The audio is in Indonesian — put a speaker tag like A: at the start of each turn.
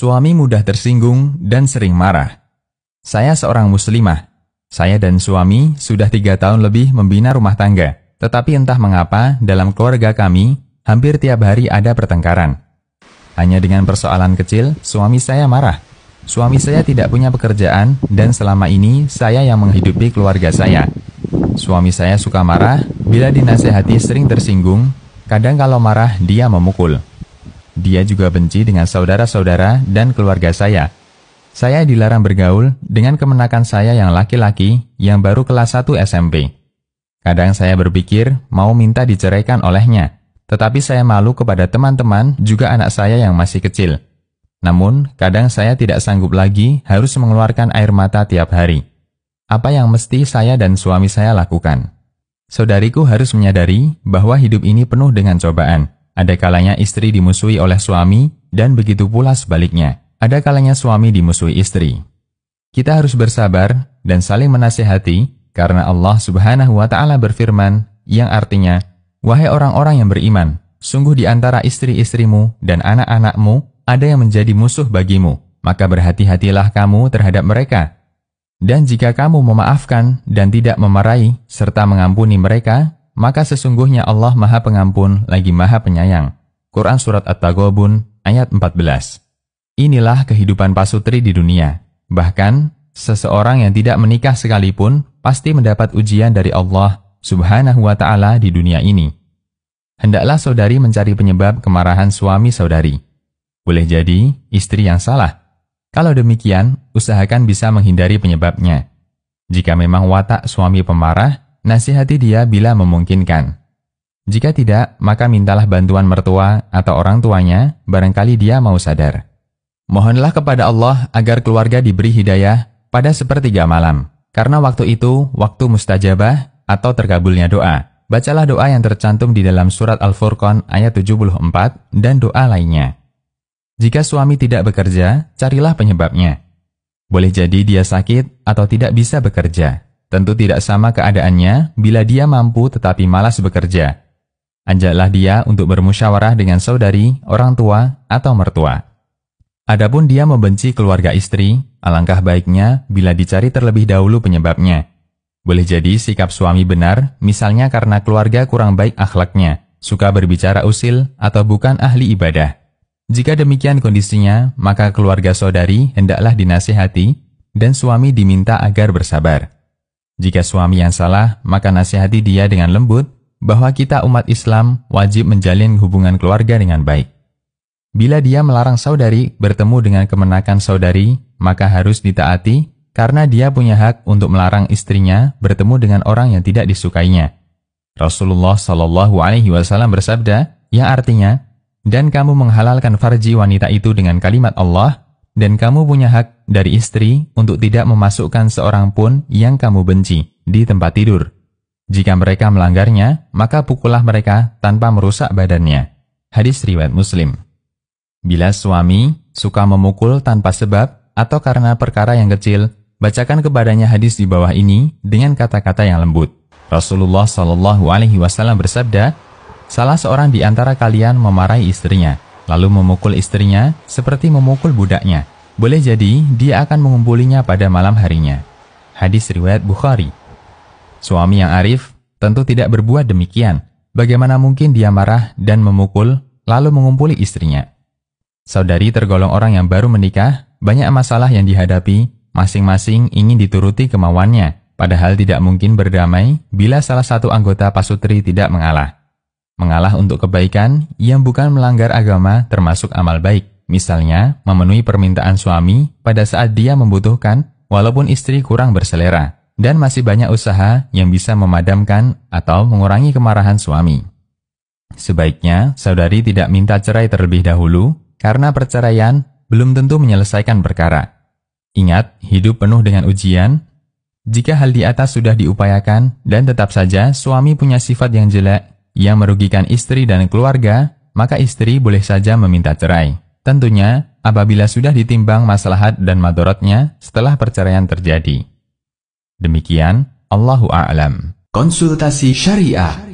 A: Suami mudah tersinggung dan sering marah. Saya seorang muslimah. Saya dan suami sudah tiga tahun lebih membina rumah tangga. Tetapi entah mengapa, dalam keluarga kami, hampir tiap hari ada pertengkaran. Hanya dengan persoalan kecil, suami saya marah. Suami saya tidak punya pekerjaan, dan selama ini saya yang menghidupi keluarga saya. Suami saya suka marah, bila dinasehati sering tersinggung, kadang kalau marah dia memukul. Dia juga benci dengan saudara-saudara dan keluarga saya. Saya dilarang bergaul dengan kemenakan saya yang laki-laki yang baru kelas 1 SMP. Kadang saya berpikir mau minta diceraikan olehnya, tetapi saya malu kepada teman-teman juga anak saya yang masih kecil. Namun, kadang saya tidak sanggup lagi harus mengeluarkan air mata tiap hari. Apa yang mesti saya dan suami saya lakukan? Saudariku harus menyadari bahwa hidup ini penuh dengan cobaan. Ada kalanya istri dimusuhi oleh suami, dan begitu pula sebaliknya. Ada kalanya suami dimusuhi istri. Kita harus bersabar dan saling menasihati, karena Allah subhanahu wa ta'ala berfirman, yang artinya, Wahai orang-orang yang beriman, sungguh di antara istri-istrimu dan anak-anakmu ada yang menjadi musuh bagimu, maka berhati-hatilah kamu terhadap mereka, dan jika kamu memaafkan dan tidak memarahi serta mengampuni mereka, maka sesungguhnya Allah Maha Pengampun lagi Maha Penyayang. Quran Surat At-Taghabun ayat 14. Inilah kehidupan pasutri di dunia. Bahkan, seseorang yang tidak menikah sekalipun pasti mendapat ujian dari Allah subhanahu wa ta'ala di dunia ini. Hendaklah saudari mencari penyebab kemarahan suami saudari. Boleh jadi istri yang salah. Kalau demikian, usahakan bisa menghindari penyebabnya. Jika memang watak suami pemarah, nasihati dia bila memungkinkan. Jika tidak, maka mintalah bantuan mertua atau orang tuanya, barangkali dia mau sadar. Mohonlah kepada Allah agar keluarga diberi hidayah pada sepertiga malam, karena waktu itu waktu mustajabah atau terkabulnya doa. Bacalah doa yang tercantum di dalam surat Al-Furqan ayat 74 dan doa lainnya. Jika suami tidak bekerja, carilah penyebabnya. Boleh jadi dia sakit atau tidak bisa bekerja. Tentu tidak sama keadaannya bila dia mampu tetapi malas bekerja. Anjalah dia untuk bermusyawarah dengan saudari, orang tua, atau mertua. Adapun dia membenci keluarga istri, alangkah baiknya bila dicari terlebih dahulu penyebabnya. Boleh jadi sikap suami benar, misalnya karena keluarga kurang baik akhlaknya, suka berbicara usil, atau bukan ahli ibadah. Jika demikian kondisinya, maka keluarga saudari hendaklah dinasihati, dan suami diminta agar bersabar. Jika suami yang salah, maka nasihati dia dengan lembut bahwa kita umat Islam wajib menjalin hubungan keluarga dengan baik. Bila dia melarang saudari bertemu dengan kemenakan saudari, maka harus ditaati karena dia punya hak untuk melarang istrinya bertemu dengan orang yang tidak disukainya. Rasulullah Shallallahu Alaihi Wasallam bersabda, yang artinya, dan kamu menghalalkan farji wanita itu dengan kalimat Allah dan kamu punya hak dari istri untuk tidak memasukkan seorang pun yang kamu benci di tempat tidur. Jika mereka melanggarnya, maka pukullah mereka tanpa merusak badannya. Hadis riwayat Muslim. Bila suami suka memukul tanpa sebab atau karena perkara yang kecil, bacakan kepadanya hadis di bawah ini dengan kata-kata yang lembut. Rasulullah Shallallahu Alaihi Wasallam bersabda, salah seorang di antara kalian memarahi istrinya, lalu memukul istrinya seperti memukul budaknya. Boleh jadi dia akan mengumpulinya pada malam harinya. Hadis riwayat Bukhari. Suami yang arif tentu tidak berbuat demikian. Bagaimana mungkin dia marah dan memukul lalu mengumpuli istrinya? Saudari tergolong orang yang baru menikah, banyak masalah yang dihadapi, masing-masing ingin dituruti kemauannya, padahal tidak mungkin berdamai bila salah satu anggota pasutri tidak mengalah. Mengalah untuk kebaikan yang bukan melanggar agama termasuk amal baik. Misalnya, memenuhi permintaan suami pada saat dia membutuhkan walaupun istri kurang berselera. Dan masih banyak usaha yang bisa memadamkan atau mengurangi kemarahan suami. Sebaiknya, saudari tidak minta cerai terlebih dahulu karena perceraian belum tentu menyelesaikan perkara. Ingat, hidup penuh dengan ujian. Jika hal di atas sudah diupayakan dan tetap saja suami punya sifat yang jelek, yang merugikan istri dan keluarga, maka istri boleh saja meminta cerai. Tentunya, apabila sudah ditimbang maslahat dan madorotnya setelah perceraian terjadi. Demikian, Allahu a'lam. Konsultasi Syariah